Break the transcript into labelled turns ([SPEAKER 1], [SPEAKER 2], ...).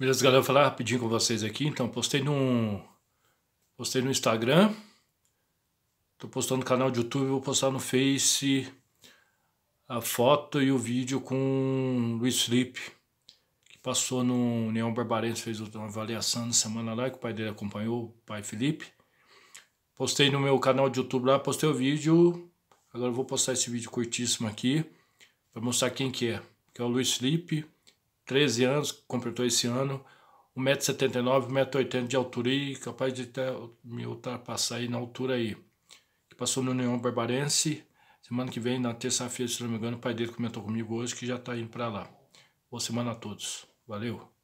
[SPEAKER 1] Beleza, galera, vou falar rapidinho com vocês aqui. Então, postei no, postei no Instagram, tô postando no canal do YouTube, vou postar no Face a foto e o vídeo com o Luiz Felipe, que passou no União Barbarense, fez uma avaliação na semana lá, que o pai dele acompanhou, o pai Felipe. Postei no meu canal do YouTube lá, postei o vídeo, agora vou postar esse vídeo curtíssimo aqui, para mostrar quem que é, que é o Luiz Felipe, 13 anos, completou esse ano, 1,79m, 1,80m de altura e capaz de até me ultrapassar aí na altura aí. Passou no União Barbarense, semana que vem, na terça-feira, se não me engano, o pai dele comentou comigo hoje que já tá indo para lá. Boa semana a todos. Valeu!